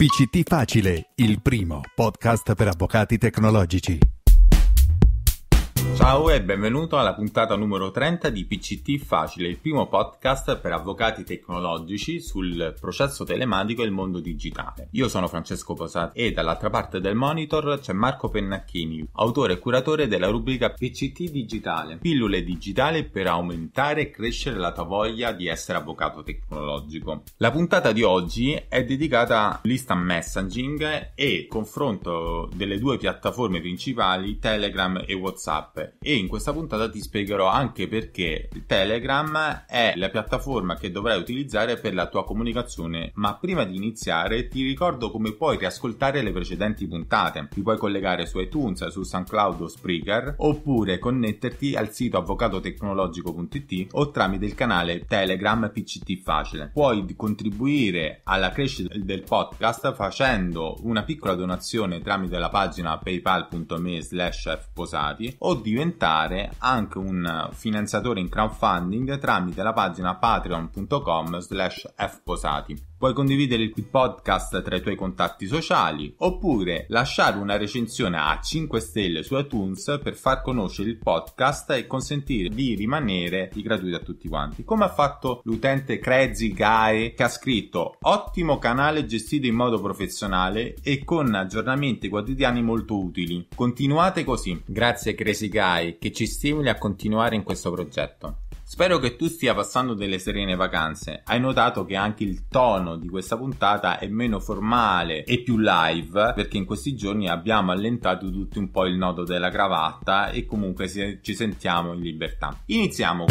PCT Facile, il primo podcast per avvocati tecnologici. Ciao e benvenuto alla puntata numero 30 di PCT Facile, il primo podcast per avvocati tecnologici sul processo telematico e il mondo digitale. Io sono Francesco Posati e dall'altra parte del monitor c'è Marco Pennacchini, autore e curatore della rubrica PCT Digitale, pillole digitali per aumentare e crescere la tua voglia di essere avvocato tecnologico. La puntata di oggi è dedicata all'instant messaging e confronto delle due piattaforme principali Telegram e WhatsApp e in questa puntata ti spiegherò anche perché Telegram è la piattaforma che dovrai utilizzare per la tua comunicazione, ma prima di iniziare ti ricordo come puoi riascoltare le precedenti puntate. Ti puoi collegare su iTunes, su SoundCloud o Spreaker oppure connetterti al sito avvocatotecnologico.it o tramite il canale Telegram PCT Facile. Puoi contribuire alla crescita del podcast facendo una piccola donazione tramite la pagina paypal.me slash fposati o di diventare anche un finanziatore in crowdfunding tramite la pagina patreon.com slash fposati. Puoi condividere il podcast tra i tuoi contatti sociali oppure lasciare una recensione a 5 stelle su iTunes per far conoscere il podcast e consentire di rimanere di gratuito a tutti quanti. Come ha fatto l'utente Crazy Guy che ha scritto ottimo canale gestito in modo professionale e con aggiornamenti quotidiani molto utili. Continuate così. Grazie Crazy Guy che ci stimoli a continuare in questo progetto. Spero che tu stia passando delle serene vacanze. Hai notato che anche il tono di questa puntata è meno formale e più live, perché in questi giorni abbiamo allentato tutti un po' il nodo della cravatta e comunque ci sentiamo in libertà. Iniziamo!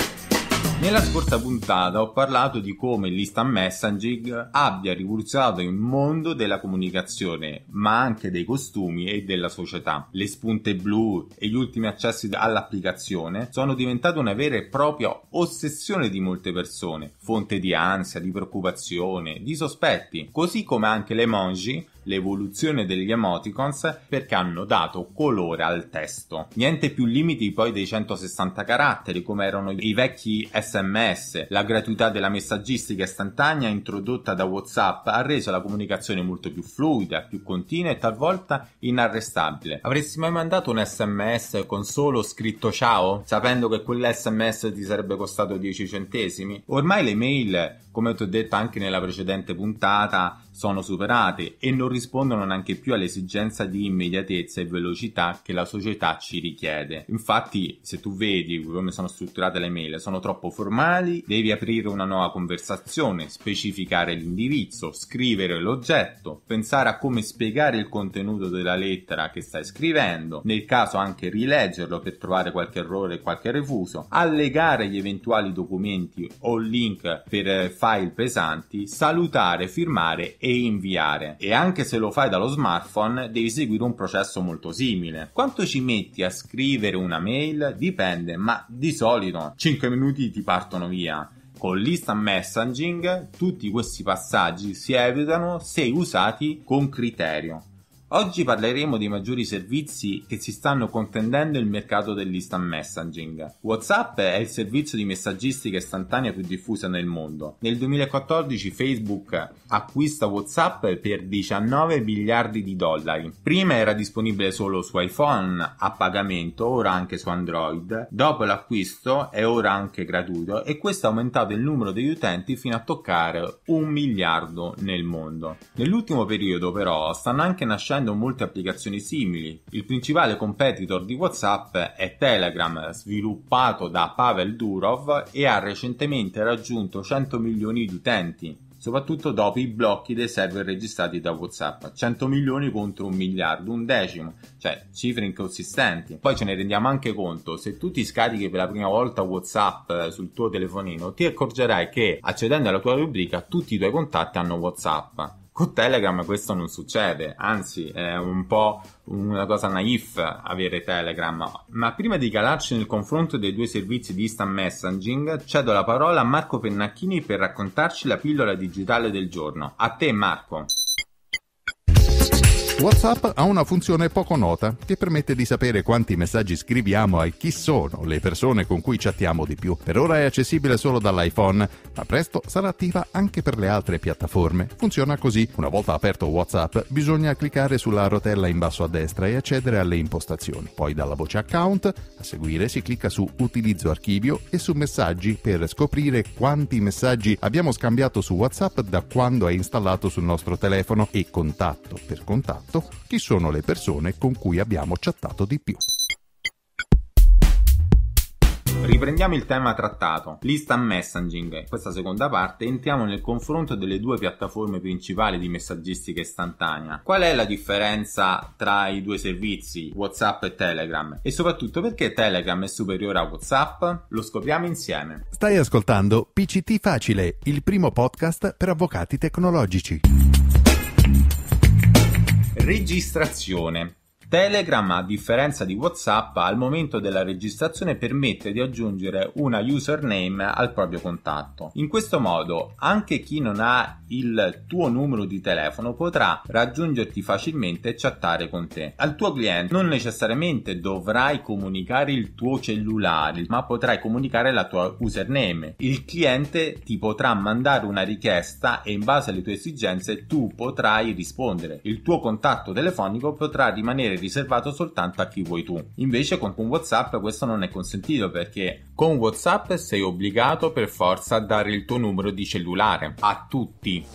Nella scorsa puntata ho parlato di come l'instant messaging abbia rivoluzionato il mondo della comunicazione, ma anche dei costumi e della società. Le spunte blu e gli ultimi accessi all'applicazione sono diventate una vera e propria ossessione di molte persone, fonte di ansia, di preoccupazione, di sospetti, così come anche le emoji l'evoluzione degli emoticons perché hanno dato colore al testo. Niente più limiti poi dei 160 caratteri come erano i vecchi sms. La gratuità della messaggistica istantanea introdotta da Whatsapp ha reso la comunicazione molto più fluida, più continua e talvolta inarrestabile. Avresti mai mandato un sms con solo scritto ciao sapendo che quell'sms ti sarebbe costato 10 centesimi? Ormai le mail, come ti ho detto anche nella precedente puntata, sono superate e non rispondono neanche più all'esigenza di immediatezza e velocità che la società ci richiede. Infatti, se tu vedi come sono strutturate le mail, sono troppo formali, devi aprire una nuova conversazione, specificare l'indirizzo, scrivere l'oggetto, pensare a come spiegare il contenuto della lettera che stai scrivendo, nel caso anche rileggerlo per trovare qualche errore, qualche refuso, allegare gli eventuali documenti o link per file pesanti, salutare, firmare e e inviare. E anche se lo fai dallo smartphone, devi seguire un processo molto simile. Quanto ci metti a scrivere una mail dipende, ma di solito 5 minuti ti partono via. Con l'instant messaging tutti questi passaggi si evitano se usati con criterio. Oggi parleremo dei maggiori servizi che si stanno contendendo il mercato dell'instant messaging. WhatsApp è il servizio di messaggistica istantanea più diffuso nel mondo. Nel 2014 Facebook acquista WhatsApp per 19 miliardi di dollari. Prima era disponibile solo su iPhone a pagamento, ora anche su Android. Dopo l'acquisto è ora anche gratuito e questo ha aumentato il numero degli utenti fino a toccare un miliardo nel mondo. Nell'ultimo periodo però stanno anche nascendo usando molte applicazioni simili. Il principale competitor di WhatsApp è Telegram, sviluppato da Pavel Durov e ha recentemente raggiunto 100 milioni di utenti, soprattutto dopo i blocchi dei server registrati da WhatsApp, 100 milioni contro un miliardo, un decimo, cioè cifre inconsistenti. Poi ce ne rendiamo anche conto, se tu ti scarichi per la prima volta WhatsApp eh, sul tuo telefonino, ti accorgerai che accedendo alla tua rubrica tutti i tuoi contatti hanno WhatsApp con Telegram questo non succede, anzi è un po' una cosa naif avere Telegram. Ma prima di calarci nel confronto dei due servizi di instant messaging, cedo la parola a Marco Pennacchini per raccontarci la pillola digitale del giorno. A te Marco. WhatsApp ha una funzione poco nota che permette di sapere quanti messaggi scriviamo e chi sono le persone con cui chattiamo di più. Per ora è accessibile solo dall'iPhone, ma presto sarà attiva anche per le altre piattaforme. Funziona così. Una volta aperto WhatsApp bisogna cliccare sulla rotella in basso a destra e accedere alle impostazioni. Poi dalla voce account a seguire si clicca su utilizzo archivio e su messaggi per scoprire quanti messaggi abbiamo scambiato su WhatsApp da quando è installato sul nostro telefono e contatto per contatto detto chi sono le persone con cui abbiamo chattato di più. Riprendiamo il tema trattato, l'instant messaging. In questa seconda parte entriamo nel confronto delle due piattaforme principali di messaggistica istantanea. Qual è la differenza tra i due servizi, WhatsApp e Telegram? E soprattutto perché Telegram è superiore a WhatsApp? Lo scopriamo insieme. Stai ascoltando PCT Facile, il primo podcast per avvocati tecnologici registrazione Telegram, a differenza di WhatsApp, al momento della registrazione permette di aggiungere una username al proprio contatto. In questo modo, anche chi non ha il tuo numero di telefono potrà raggiungerti facilmente e chattare con te. Al tuo cliente non necessariamente dovrai comunicare il tuo cellulare, ma potrai comunicare la tua username. Il cliente ti potrà mandare una richiesta e in base alle tue esigenze tu potrai rispondere. Il tuo contatto telefonico potrà rimanere riservato soltanto a chi vuoi tu. Invece con WhatsApp questo non è consentito perché con WhatsApp sei obbligato per forza a dare il tuo numero di cellulare a tutti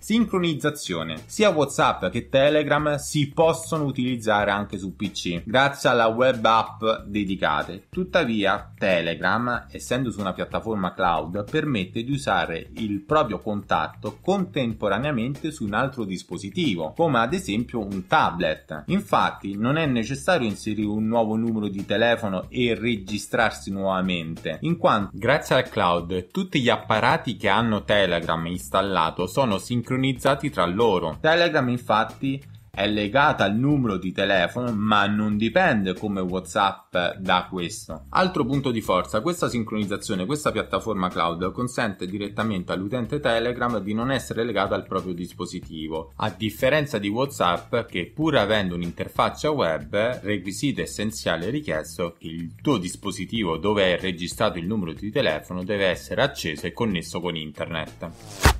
sincronizzazione. Sia WhatsApp che Telegram si possono utilizzare anche su PC grazie alla web app dedicate. Tuttavia, Telegram, essendo su una piattaforma cloud, permette di usare il proprio contatto contemporaneamente su un altro dispositivo, come ad esempio un tablet. Infatti, non è necessario inserire un nuovo numero di telefono e registrarsi nuovamente, in quanto grazie al cloud tutti gli apparati che hanno Telegram installato sono sincronizzati sincronizzati tra loro. Telegram infatti è legata al numero di telefono ma non dipende come Whatsapp da questo. Altro punto di forza, questa sincronizzazione, questa piattaforma cloud consente direttamente all'utente Telegram di non essere legato al proprio dispositivo, a differenza di Whatsapp che pur avendo un'interfaccia web, requisito essenziale richiesto che il tuo dispositivo dove è registrato il numero di telefono deve essere acceso e connesso con internet.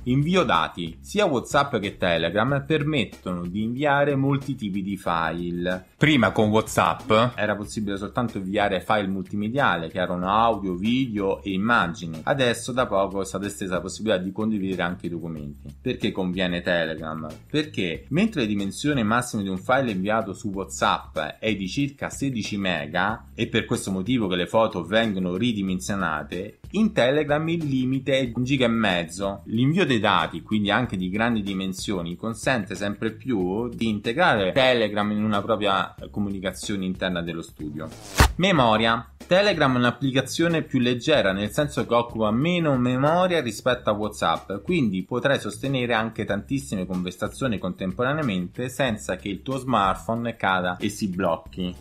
Invio dati. Sia WhatsApp che Telegram permettono di inviare molti tipi di file. Prima con WhatsApp era possibile soltanto inviare file multimediale che erano audio, video e immagini. Adesso da poco è stata estesa la possibilità di condividere anche i documenti. Perché conviene Telegram? Perché mentre la dimensione massima di un file inviato su WhatsApp è di circa 16 mega e per questo motivo che le foto vengono ridimensionate, in Telegram il limite è di un giga e mezzo. L'invio dei dati, quindi anche di grandi dimensioni, consente sempre più di integrare Telegram in una propria comunicazione interna dello studio. Memoria. Telegram è un'applicazione più leggera, nel senso che occupa meno memoria rispetto a WhatsApp, quindi potrai sostenere anche tantissime conversazioni contemporaneamente senza che il tuo smartphone cada e si blocchi.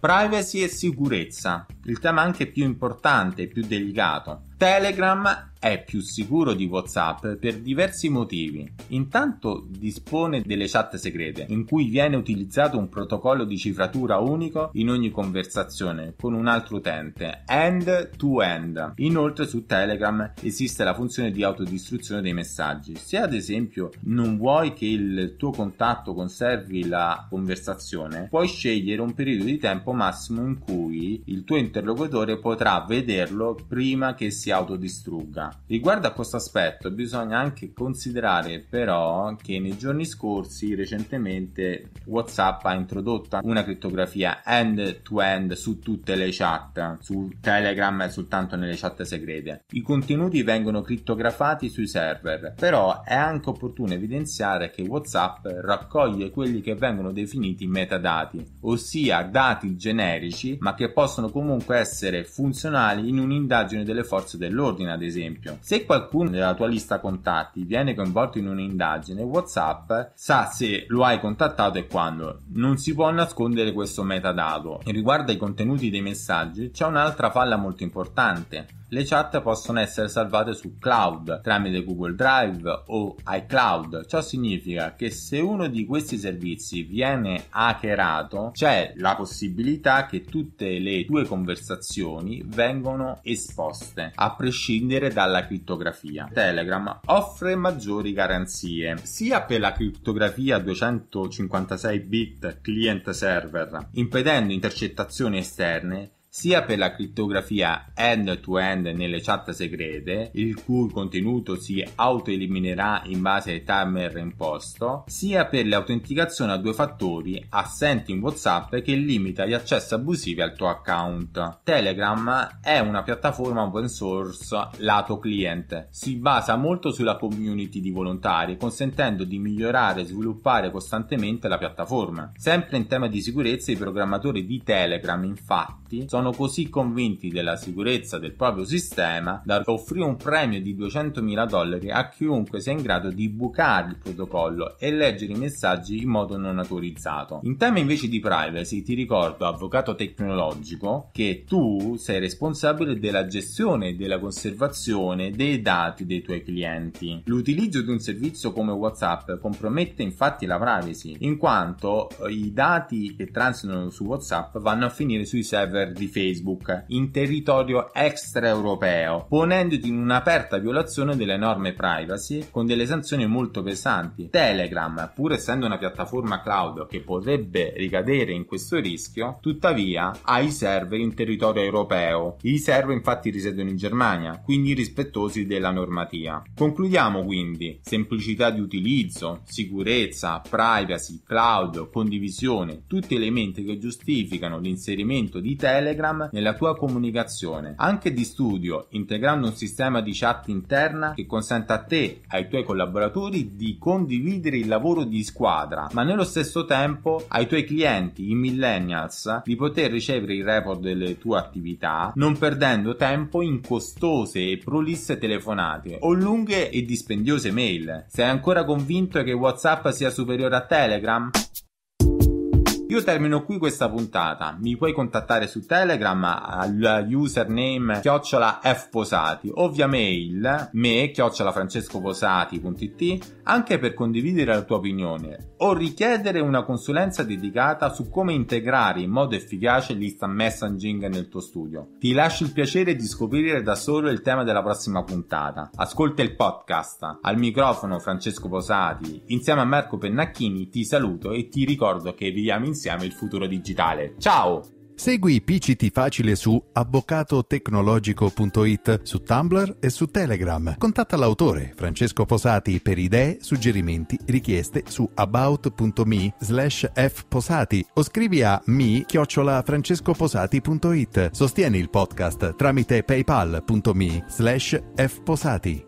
Privacy e sicurezza, il tema anche più importante e più delicato, Telegram è più sicuro di WhatsApp per diversi motivi. Intanto dispone delle chat segrete, in cui viene utilizzato un protocollo di cifratura unico in ogni conversazione con un altro utente, end to end. Inoltre su Telegram esiste la funzione di autodistruzione dei messaggi. Se ad esempio non vuoi che il tuo contatto conservi la conversazione, puoi scegliere un periodo di tempo massimo in cui il tuo interlocutore potrà vederlo prima che si si autodistrugga. Riguardo a questo aspetto bisogna anche considerare però che nei giorni scorsi recentemente WhatsApp ha introdotto una criptografia end-to-end su tutte le chat, su Telegram e soltanto nelle chat segrete. I contenuti vengono crittografati sui server, però è anche opportuno evidenziare che WhatsApp raccoglie quelli che vengono definiti metadati, ossia dati generici ma che possono comunque essere funzionali in un'indagine delle forze dell'ordine, ad esempio. Se qualcuno della tua lista contatti viene coinvolto in un'indagine, WhatsApp sa se lo hai contattato e quando. Non si può nascondere questo metadato. Riguardo ai contenuti dei messaggi, c'è un'altra falla molto importante. Le chat possono essere salvate su cloud tramite Google Drive o iCloud. Ciò significa che se uno di questi servizi viene hackerato, c'è la possibilità che tutte le tue conversazioni vengano esposte, a prescindere dalla criptografia. Telegram offre maggiori garanzie sia per la criptografia 256 bit client server, impedendo intercettazioni esterne sia per la criptografia end-to-end nelle chat segrete, il cui contenuto si autoeliminerà in base ai timer imposto, sia per l'autenticazione a due fattori assenti in WhatsApp che limita gli accessi abusivi al tuo account. Telegram è una piattaforma open source lato client, si basa molto sulla community di volontari, consentendo di migliorare e sviluppare costantemente la piattaforma. Sempre in tema di sicurezza, i programmatori di Telegram, infatti, sono erano così convinti della sicurezza del proprio sistema da offrire un premio di 200.000 dollari a chiunque sia in grado di bucare il protocollo e leggere i messaggi in modo non autorizzato. In tema invece di privacy, ti ricordo, avvocato tecnologico, che tu sei responsabile della gestione e della conservazione dei dati dei tuoi clienti. L'utilizzo di un servizio come WhatsApp compromette infatti la privacy, in quanto eh, i dati che transitano su WhatsApp vanno a finire sui server di Facebook Facebook in territorio extraeuropeo, ponendoti in un'aperta violazione delle norme privacy con delle sanzioni molto pesanti. Telegram, pur essendo una piattaforma cloud che potrebbe ricadere in questo rischio, tuttavia ha i server in territorio europeo. I server infatti risiedono in Germania, quindi rispettosi della normativa. Concludiamo quindi semplicità di utilizzo, sicurezza, privacy, cloud, condivisione, tutti elementi che giustificano l'inserimento di Telegram Telegram nella tua comunicazione, anche di studio, integrando un sistema di chat interna che consenta a te, ai tuoi collaboratori, di condividere il lavoro di squadra, ma nello stesso tempo ai tuoi clienti, i millennials, di poter ricevere il report delle tue attività, non perdendo tempo in costose e prolisse telefonate o lunghe e dispendiose mail. Sei ancora convinto che WhatsApp sia superiore a Telegram? Io termino qui questa puntata. Mi puoi contattare su Telegram al username chiocciola fposati o via mail me chiocciola anche per condividere la tua opinione o richiedere una consulenza dedicata su come integrare in modo efficace l'instant messaging nel tuo studio. Ti lascio il piacere di scoprire da solo il tema della prossima puntata. Ascolta il podcast. Al microfono Francesco Posati insieme a Marco Pennacchini ti saluto e ti ricordo che viviamo insieme insieme il futuro digitale. Ciao! Segui PCT Facile su avvocatotecnologico.it, su Tumblr e su Telegram. Contatta l'autore Francesco Posati per idee, suggerimenti, richieste su about.me slash fposati o scrivi a mi francescoposati.it. Sostieni il podcast tramite paypal.me slash fposati.